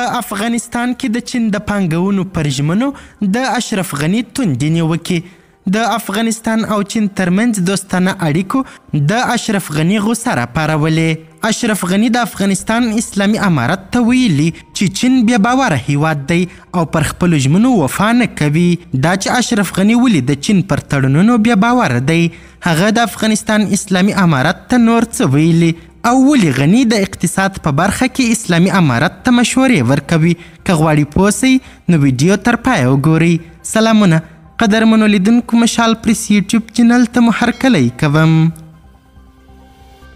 په افغانستان کې د چین د پانګونو پر ژمنو د اشرف غنی توندې نیوکې د افغانستان او چین ترمنځ دوستانه اړیکو د اشرف غنی غوسه راپارولې اشرف غنی د افغانستان اسلامي امارت ته ویلي چې چین بیا باوره هیواد دی او پر خپلو ژمنو وفا نه کوي دا چې اشرف غنی ولې د چین پر تړونونو بیا باوره دی هغه د افغانستان اسلامي امارت ته نور څه ویلي او ولې غني د اقتصاد په برخه کې اسلامي امارت ته مشورې ورکوي که غواړئ پوه نو ویډیو تر پایه وګورئ سلامونه قدرمنو لیدونکو مشال پریس یوټیوب چینل ته مو هرکلی کوم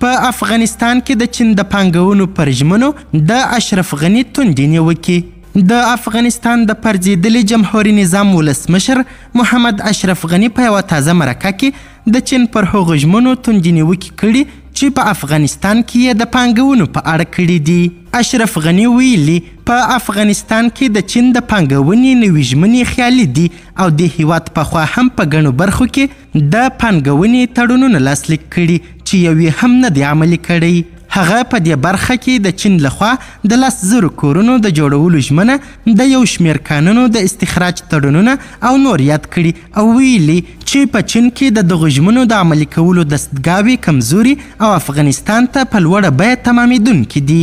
په افغانستان کې د چین د پانګونو پر ژمنو د اشرف غني توندې نیوکې د افغانستان د پرځېدلي جمهوري نظام ولسمشر محمد اشرف غني په یوه تازه مرکه کې د چین پر هغو ژمنو توندې نیوکې کړي چې په افغانستان کې د پانګونو په اړه کړي دي اشرف غنی ویلي په افغانستان کې د چین د پانګونې نوې ژمنې خیالي دي او د هیواد پخوا هم په ګڼو برخو کې د پانګونې تړونونه لاسلیک کړي چې یو هم نه دی عملي کړی هغه په دې برخه کې د چین لخوا د لس زرو کورونو د جوړولو ژمنه د یو شمیر قانونو د استخراج تړونونه او نور یاد کړي او ویلي چې په چین کې د دغو ژمنو د عملي کولو دستګاوې کمزوري او افغانستان ته په لوړه بیه تمامیدونکي دي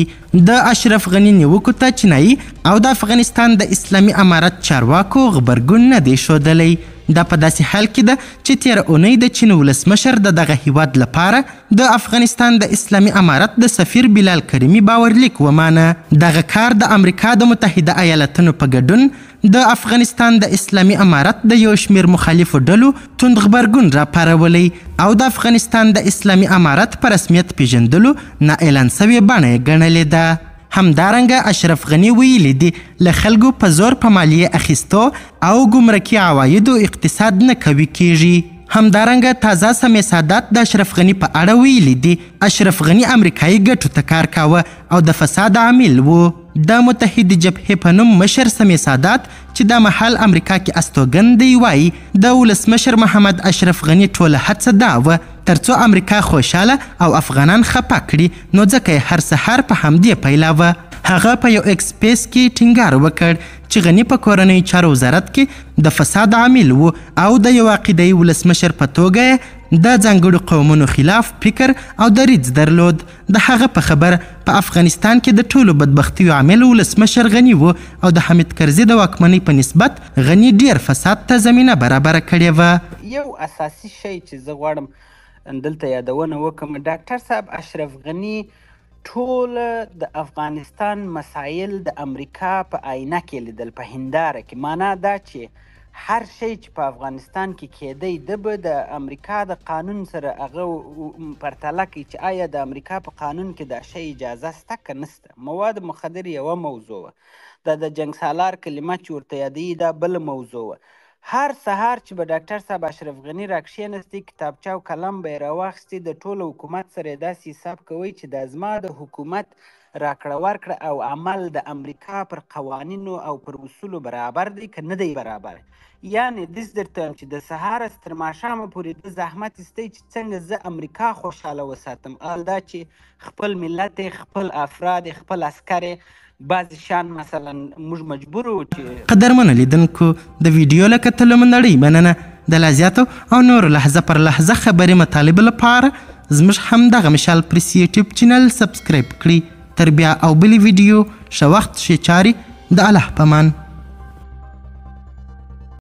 د اشرف غنی نیوکو ته چینایي او د افغانستان د اسلامي امارت چارواکو غبرګون نه دی ښودلی دا په داسې حال کې ده چې تیر اونۍ د چین ولسمشر د دغه هیواد لپاره د افغانستان د اسلامي امارت د سفیر بلال کریمي باورلیک ومانه دغه کار د امریکا د متحده ایالتونو په ګډون د افغانستان د اسلامي امارت د یو شمیر مخالفو ډلو توند غبرګون راپارولی او د افغانستان د اسلامي امارت په رسمیت پیژندلو نه اعلان سوې بڼه یې ګڼلې ده همدارنګه اشرف غنی ویلي دي له خلکو په زور په مالیه اخیستو او ګمرکي عوایدو اقتصاد نه قوي کیږي همدارنګه تازه سمې سادات د اشرف غنی په اړه ویلي دي اشرف غنی امریکایي ګټو ته کار کاوه او د فساد عامل و د متحد جبهې په نوم مشر سمې سادات چې دا محل امریکا کې استوګن دی وایي د ولسمشر محمد اشرف غنی ټوله هڅه دا وه ترڅو امریکا خوشاله او افغانان خپه کړي نو ځکه هر سحر په همدې پیلاوه هغه په یو اکسپیس کې ټینګار وکړ چې غنی په کورنۍ چارو وزارت کې د فساد عامل وو او د یو عقیدې ولسمشر په توګه د ځنګړو قومونو خلاف فکر او دریځ درلود د هغه په خبر په افغانستان کې د ټولو بدبختیو عامل ولسمشر غنی وو او د حمید کرزي د واکمنۍ په نسبت غنی ډیر فساد ته زمینه برابره کړې وه یو اساسي شی چې زه غواړم دلته یادونه وکم ډاکټر صاحب اشرف غنی ټول د افغانستان مسایل د امریکا په آینه کې لیدل په هنداره کې معنا دا چې هر شی چې په افغانستان کې کېدی د به د امریکا د قانون سره هغه پرتله کوي چې آیا د امریکا په قانون کې دا شی اجازه شته که نسته مواد مخدر یوه موضوع ده د جنګسالار کلمه چې ورته یادوي دا بله موضوع وه هر سهار چې به ډاکټر صاحب اشرف غني راکښېنستې کتابچه او قلم به یې راواخیستې د ټولو حکومت سره یې داسې حساب کوی چې دا زما د حکومت راکړه ورکړه او عمل د امریکا پر قوانینو او پر اصولو برابر دی که نه دی برابر یعنې دس درته وایم چې د سهاره تر ماښامه پورې د زحمت ایستی چې څنګه زه امریکا خوشحاله وساتم ال دا چې خپل ملت خپل افراد خپل عسکر بعض شان مثلا موږ مجبور وو چې قدرمن لیدونکو د ویډیو لکتلو منړی مننه د لا زیاتو او نور لحظه پر لحظه خبري مطالب لپاره زموږ هم دغه مشال پرس یوټیوب چینل سبسکرایب کړئ تر بیا او بلی ویډیو ښه وخت ښه چاري د الله پمان